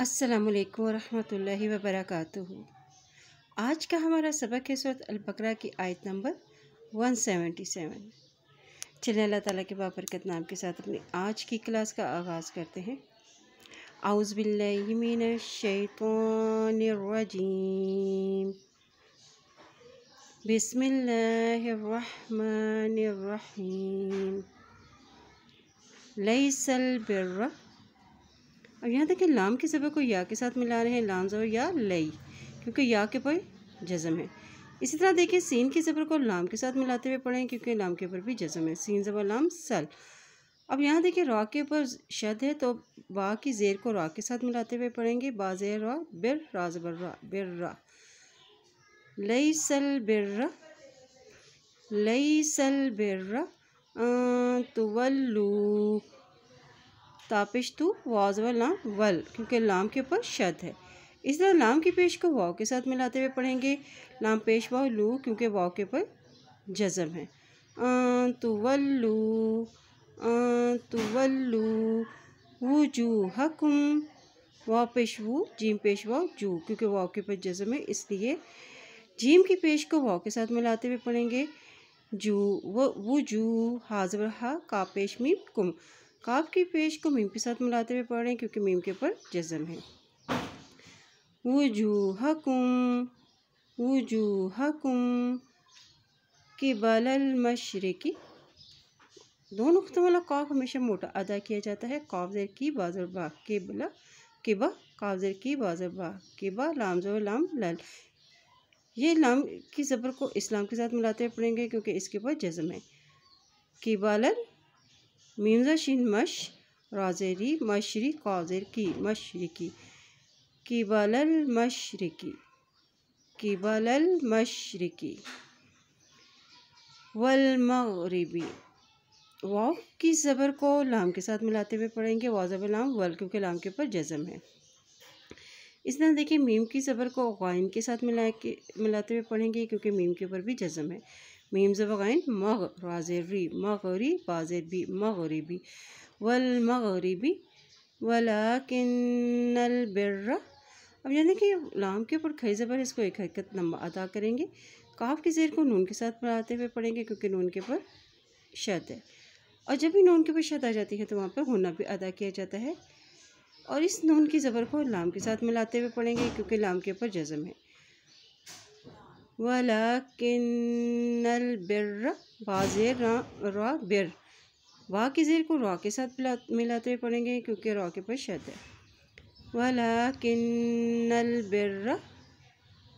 असलकम वरहल रहमतुल्लाहि आज का हमारा सबक है सूरत अलबकरा की आयत नंबर 177 चलिए अल्लाह ताली के बाबरकत नाम के साथ अपनी आज की क्लास का आगाज़ करते हैं आउज़बिल्लिमिनशैतरजीम लई सल बर्रा अब यहाँ देखें लाम के ज़बर को या के साथ मिला रहे हैं लाम ज़बर या लई क्योंकि या के ऊपर जज़म है इसी तरह देखिए सीन के ज़बर को लाम के साथ मिलाते हुए पढ़ें क्योंकि लाम के ऊपर भी जज़म है सीन ज़बर लाम सल अब यहाँ देखिए रॉ के ऊपर शद है तो बा की जेर को रॉ के साथ मिलाते हुए पढ़ेंगे जेर रॉ बिर रा ज़बर रा बिर रा लई सल बिर लई सल बिर अं, तुवल्लू तापिश तू वाज व लाम वल क्योंकि लाम के ऊपर शद है इस तरह लाम की पेश को वाव के साथ मिलाते हुए पढ़ेंगे लाम पेश वाव लू क्योंकि वाव के ऊपर जज़म है अं, तो वल्लू अं, वो जू हकुम वाव पेश वो जीम पेश वाव जू क्योंकि वाव के ऊपर जज़म है इसलिए जीम की पेश को वाव के साथ मिलाते हुए पढ़ेंगे जू वो वो जू हाजवर हा का पेश मी कुम काफ की पेश को मीम के साथ मिलाते हुए पढ़ रहे हैं क्योंकि मीम के ऊपर जजम है वजू हकुम हकुम वजूहकुम किबल मशरक़ी दोनों ख़तम वाला काफ हमेशा मोटा अदा किया जाता है काफजर की बाजर बा के बा काफजर की बाजर बा के बा लाम लल ये लाम की ज़बर को इस्लाम के साथ मिलाते हुए पढ़ेंगे क्योंकि इसके ऊपर जज्म है किबालल ميمزشين مش رازري مشري की مشركي قبل المشركي قبل मशरकी वलमगरबी वाव की ज़बर को लाम के साथ मिलाते हुए पढ़ेंगे वाजब लाम वल क्योंकि लाम के ऊपर जज़म है इस तरह देखिए मीम की ज़बर को गाइन के साथ मिला के मिलाते हुए पढ़ेंगे क्योंकि मीम के ऊपर भी जज़म है ميمزة بغين مغ رازري مغري بازربي مغربي والمغربي वलाकिन अलबिर अब यानी कि लाम के ऊपर खई ज़बर इसको एक हरकत नंबर अदा करेंगे काफ की ज़ेर को नून के साथ पढ़ाते हुए पढ़ेंगे क्योंकि नून के ऊपर शद है और जब भी नून के ऊपर शद आ जाती है तो वहाँ पर होना भी अदा किया जाता है और इस नून की ज़बर को लाम के साथ मिलाते हुए पढ़ेंगे क्योंकि लाम के ऊपर जज़म है वला किन्नल वाजेर रॉ बिर वाह के ज़ेर को रॉ के साथ मिलाते हुए पढ़ेंगे क्योंकि रॉ के पर शत है वाला किन्नल बिर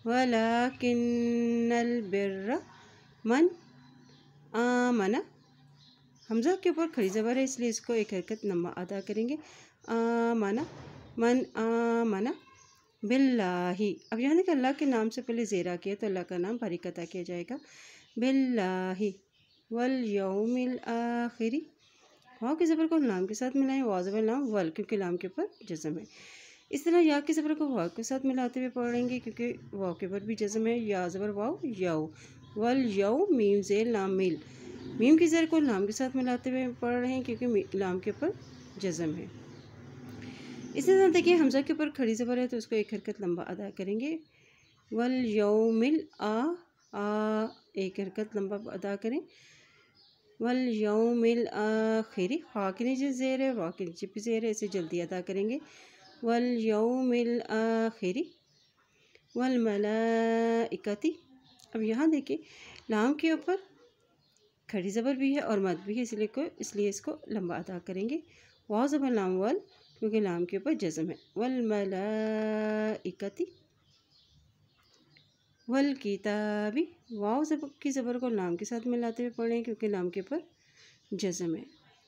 वाला किन्नल बिर मन आमना हमजा के ऊपर खड़ी ज़बर है इसलिए इसको एक हरकत नमा अदा करेंगे मना मन मना बिल्लाही अब यहाँ देखिए अल्लाह के नाम से पहले ज़ेरा किया तो अल्लाह का नाम बारिकता किया जाएगा बिल्लाही वल यौमिल आखिरी वाव के ज़बर को नाम के साथ मिलाएं वाजब नाम वल क्योंकि नाम के ऊपर जज़म है इस तरह या के ज़बर को वाव के साथ मिलाते हुए पढ़ेंगे क्योंकि वाव के ऊपर भी जज़म है या ज़बर वाव यऊ वल यऊ मीम जेल नाम मिल मीम के ज़र को नाम के साथ मिलाते हुए पढ़ रहे हैं क्योंकि नाम के ऊपर जज़म है इसी तरह देखिए हमजा के ऊपर खड़ी ज़बर है तो उसको एक हरकत लंबा अदा करेंगे वल यौमिल आ आ एक हरकत लंबा अदा करें वल यौमिल आखिरी खा के नीचे ज़ेर है वा के नीचे भी ज़ेर है इसे जल्दी अदा करेंगे वल यौमिल आखिरी वल इकती अब यहाँ देखिए लाम के ऊपर खड़ी ज़बर भी है और मद भी है इसलिए को इसलिए इसको लंबा अदा करेंगे वाह ज़बर लाम वल क्योंकि लाम के ऊपर जज़म है वल मलाइकती वल किताबी वाव जब की ज़बर को लाम के साथ मिलाते हुए पढ़ें क्योंकि लाम के ऊपर जज़म है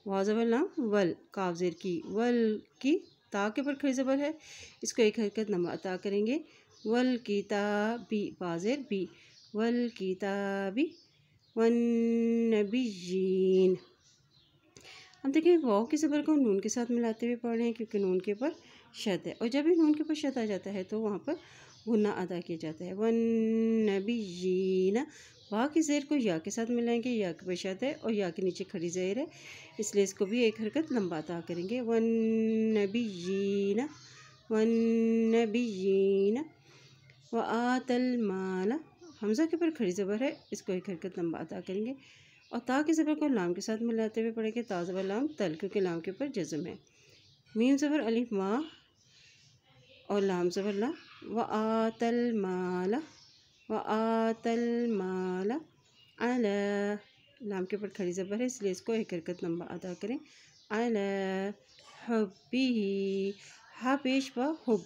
वाव ज़बर लाम वल कावजेर की वल की ता के ऊपर खड़ी ज़बर है इसको एक हरकत नंबर अता करेंगे वल किताबी बाजेर बी वल किताबी वन जीन अब देखिए वाव के ज़बर को नून के साथ मिलाते हुए पढ़ रहे हैं क्योंकि नून के ऊपर शद है और जब भी नून के ऊपर शद आ जाता है तो वहाँ पर गुना अदा किया जाता है वन नबी जीना वाह की ज़ेर को या के साथ मिलाएंगे या के पश्चात है और या के नीचे खड़ी जहर है इसलिए इसको भी एक हरकत अदा करेंगे वन नबी जीना वन नबी जीना व आतल माला हमजा के ऊपर खड़ी ज़बर है इसको एक हरकत लंबा अदा करेंगे और ता के ज़बर को लाम के साथ मिलाते हुए पड़ेगा ता ज़बर लाम तल क्योंकि लाम के ऊपर जज़्म है मीम ज़बर अलिफ माँ और लाम ज़बर ला व आतल माला व आतल माला अला लाम के ऊपर खड़ी ज़बर है इसलिए इसको एक हरकत नंबर अदा करें अला हबी हा पेश व हुब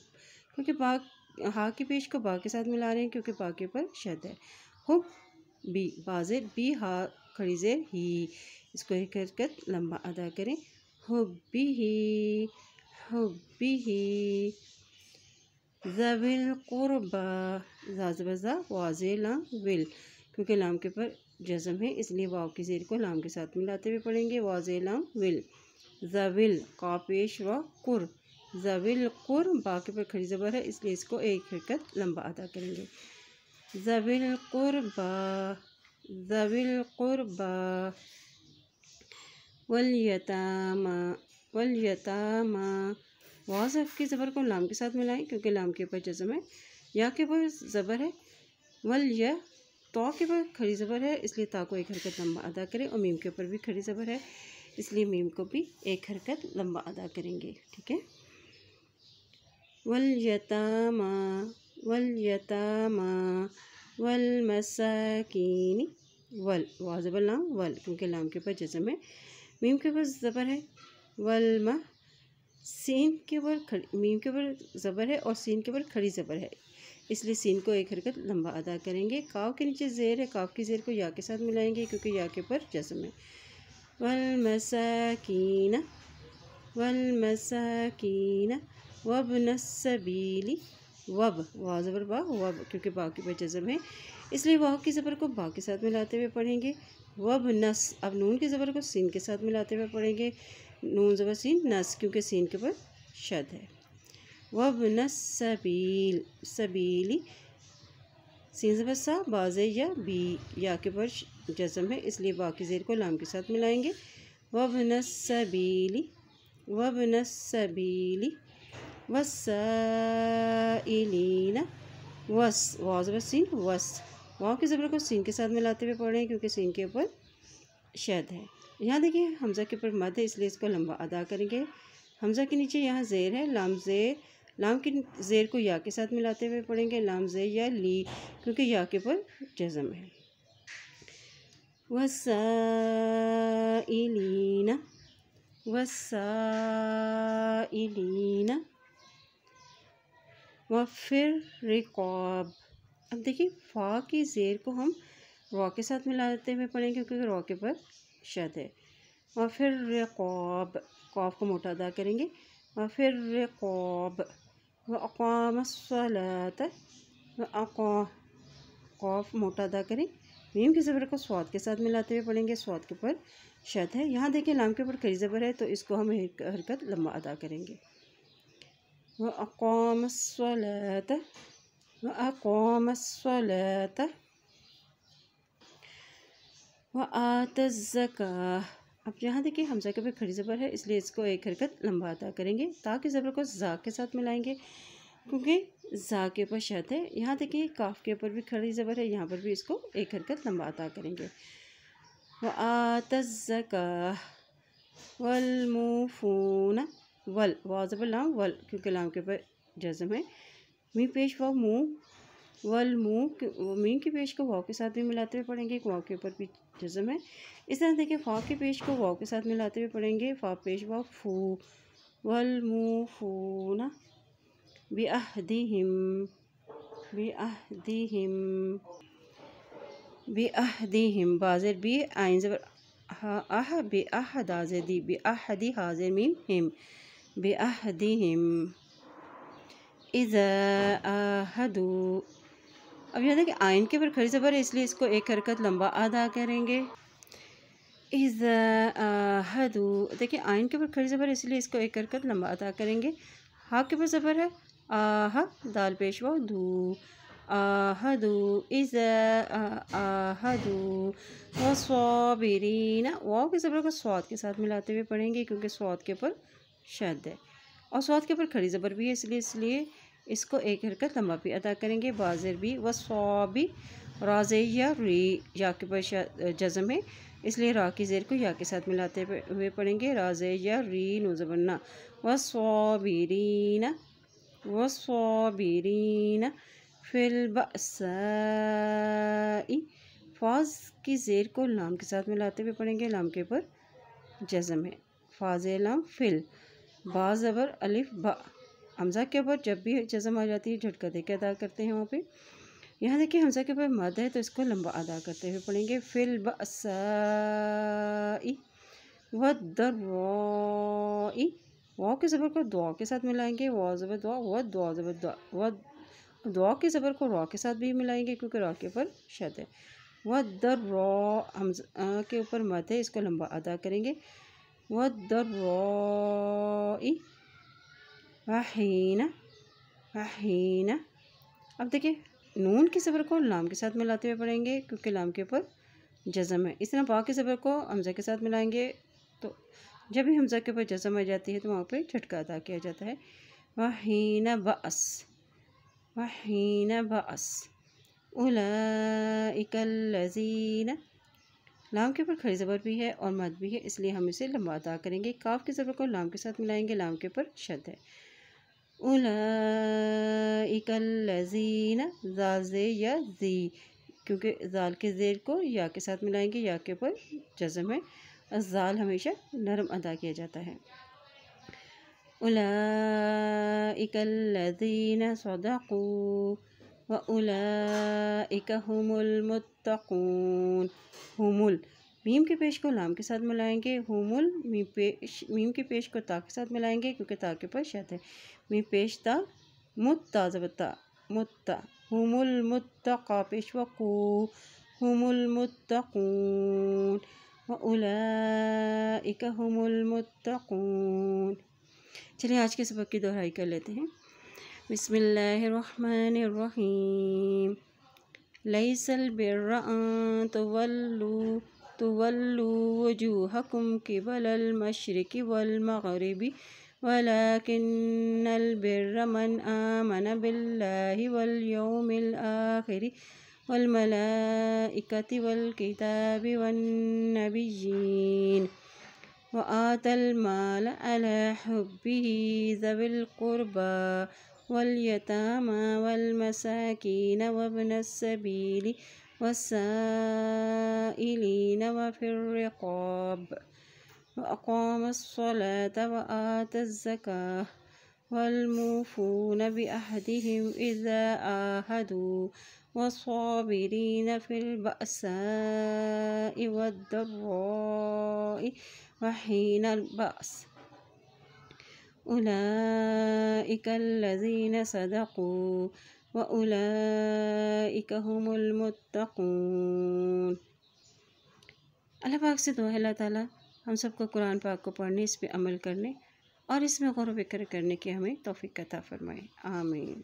क्योंकि बा हा के पेश को बा के साथ मिला रहे हैं क्योंकि बा के ऊपर शद है हुब बी बाजिर बी हा खरीजर ही इसको एक हरकत लंबा अदा करें हो बी ही बी ही जबिल कुरबा जाजबजा वाजे लाम विल क्योंकि लाम के पर जज़म है इसलिए वाव की जेर को लाम के साथ मिलाते हुए पढ़ेंगे वाजे लाम विल जविल कापेश व कुर जविल कुर बा के पर खड़ी ज़बर है इसलिए इसको एक हरकत लंबा अदा करेंगे ज़बिल जविल ज़बिल क़ुरबा वलयतामा वलयतामा वाजफ की ज़बर को लाम के साथ मिलाएं क्योंकि लाम के ऊपर जज़म है या के ऊपर ज़बर है वलय तो के ऊपर खड़ी ज़बर है इसलिए ता को एक हरकत लंबा अदा करें और मीम के ऊपर भी खड़ी ज़बर है इसलिए मीम को भी एक हरकत लंबा अदा करेंगे ठीक है वल वलयतामा वल मसाकिनी वल वाजबल नाम वल क्योंकि लाम के ऊपर जजम है मीम के ऊपर ज़बर है वल म सीन के ऊपर खड़ी मीम के ऊपर ज़बर है और सीन के ऊपर खड़ी ज़बर है इसलिए सीन को एक हरकत लंबा अदा करेंगे काव के नीचे जेर है काव की जेर को या के साथ मिलाएंगे क्योंकि या के ऊपर जज्म है वल मसाकीना वल मसाकीना वबन सबीली वब वाह ज़बर बा वब क्योंकि बा की वजह है इसलिए वाह की ज़बर को बा के साथ मिलाते हुए पढ़ेंगे वब नस अब नून की ज़बर को सीन के साथ मिलाते हुए पढ़ेंगे नून ज़बर सीन नस क्योंकि सीन के ऊपर शद है वब नस सबील सबीली सीन ज़बर सा बाज या बी या के ऊपर जज़म है इसलिए की ज़ेर को लाम के साथ मिलाएंगे वब नस सबीली वब नस सबीली वसाइलीन वस वाज सीन वस वाव के ज़बर को सीन के साथ मिलाते हुए पढ़ रहे हैं क्योंकि सीन के ऊपर शद है यहाँ देखिए हमज़ा के ऊपर मद है इसलिए इसको लंबा अदा करेंगे हमज़ा के नीचे यहाँ जेर है लाम जेर लाम के जेर को या के साथ मिलाते हुए पढ़ेंगे लाम जेर या ली क्योंकि या के ऊपर जज़म है वसाइलीन वसाइलीन व फिर रिकॉब अब देखिए फ़ा की ज़ेर को हम रॉ के साथ मिलाते हुए पढ़ेंगे क्योंकि रॉ के पर शद है व फिर रिकॉब कॉब को मोटा अदा करेंगे व फिर रिकॉब व अकाम सलात व अका कॉफ मोटा अदा करें मीम के ज़बर को स्वाद के साथ मिलाते हुए पढ़ेंगे स्वाद के ऊपर शत है यहाँ देखिए लाम के ऊपर कई ज़बर है तो इसको हम हरकत लम्बा अदा करेंगे وأقام الصلاة وأقام الصلاة وآت ज़का अब यहाँ देखिए हमजा के पर खड़ी ज़बर है इसलिए इसको एक हरकत लंबा अदा करेंगे ताकि ज़बर को जा के साथ मिलाएंगे क्योंकि जा के ऊपर शत है यहाँ देखिए काफ के ऊपर भी खड़ी ज़बर है यहाँ पर भी इसको एक हरकत लंबा अदा करेंगे आत ज़का वलमूफून वल वाजबल लाम वल क्योंकि लाम के ऊपर जज़म है मी पेश वाव मुँह वल मुँह मी के पेश को वाव के साथ भी मिलाते हुए पढ़ेंगे वाव के ऊपर भी जज़म है इस तरह देखिए फ़ा के पेश को वाव के साथ मिलाते हुए पढ़ेंगे फ़ा पेश वाव फू वल मुँह फू ना बी अहदिहिम बी अहदिहिम बी अहदिहिम बाजर बे आइन जबर हा आह बे आह दाजे दी बे अहदी हाजिर मीम हिम बेहदिम इज़ा आहदू अब याद है कि आइन के ऊपर खड़ी ज़बर है इसलिए इसको एक हरकत लंबा अदा करेंगे इज़ आहदू देखिए आइन के ऊपर खड़ी ज़बर है इसलिए इसको एक हरकत लंबा अदा करेंगे हा के ऊपर ज़बर है आह दाल पेशवा दू आहदू इज़ आहदू वसाबिरीना वाव के ज़बर को स्वाद के साथ मिलाते हुए पढ़ेंगे क्योंकि स्वाद के ऊपर शद है और स्वाद के ऊपर खड़ी ज़बर भी है इसलिए इसलिए इसको एक हरकत लम्बा भी अदा करेंगे बाजर भी व स्वाबी राजे या री या के ऊपर जज़म है इसलिए रा की जेर को या के साथ मिलाते हुए पढ़ेंगे राज या री नजबन्ना व स्वाबरीन व फिल फिलबसाई फाज की जेर को लाम के साथ मिलाते हुए पढ़ेंगे लाम के ऊपर जज़म है फाज लाम फिल बा ज़बर अलिफ बा हमजा के ऊपर जब भी जज़म आ जाती है झटका दे के अदा करते हैं वहाँ पे यहाँ देखिए हमजा के ऊपर मद है तो इसको लंबा अदा करते हुए पढ़ेंगे फिल बसाई व दर्वाई वाओ के ज़बर को दुआ के साथ मिलाएंगे वाव ज़बर दुआ व दुआ ज़बर दुआ व दुआ के ज़बर को रॉ के साथ भी मिलाएंगे क्योंकि रॉ के ऊपर शद है व दर रॉ हम के ऊपर मत है इसको लंबा अदा करेंगे वदर्राई वहीन वहीन अब देखिए नून के सफ़र को लाम के साथ मिलाते हुए पढ़ेंगे क्योंकि लाम के ऊपर जज़म है इस तरह बा के सफ़र को हमज़ा के साथ मिलाएंगे तो जब भी हमज़ा के ऊपर जज़म आ जाती है तो वहाँ पर झटका अदा किया जाता है वहीन बस वहीन बस उलाइकल्लज़ीन लाम के ऊपर खड़ी ज़बर भी है और मद भी है इसलिए हम इसे लंबा अदा करेंगे काफ की ज़बर को लाम के साथ मिलाएंगे लाम के ऊपर शद है उलाजीना जाजे या जी क्योंकि जाल के जेर को या के साथ मिलाएंगे या के ऊपर जज़म है जाल हमेशा नरम अदा किया जाता है उला सौदा को वलाइक हमलमतकून हमल मीम के पेश को लाम के साथ मिलाएंगे हमल मीम पेश मीम के पेश को ता के साथ मिलाएंगे क्योंकि ता के पास शत है मीम पेश ता मुत्ता जबता मुत्ता हमलमतका पेश वकू हमलमतकून वलाइक हमलमतकून चलिए आज के सबक की दोहराई कर लेते हैं بسم الله الرحمن الرحيم ليس البر أن تولوا تولوا وجوهكم قبل المشرق والمغرب ولكن البر من آمن بالله واليوم الآخر والملائكة والكتاب والنبيين وآتى المال على حبه ذوي القربى واليتامى والمساكين وابن السبيل والسائلين وفي الرقاب وأقام الصلاة وآتى الزكاة والموفون بأهدهم إذا عاهدوا والصابرين في البأساء والضراء وحين البأس أولئك الذين صدقوا وأولئك هم المتقون अल्लाह पाक से दुआ है अल्लाह ताला हम सबको कुरान पाक को पढ़ने इस पर अमल करने और इसमें गौर विक्र करने की हमें तोफ़ी कता फ़रमाए आमीन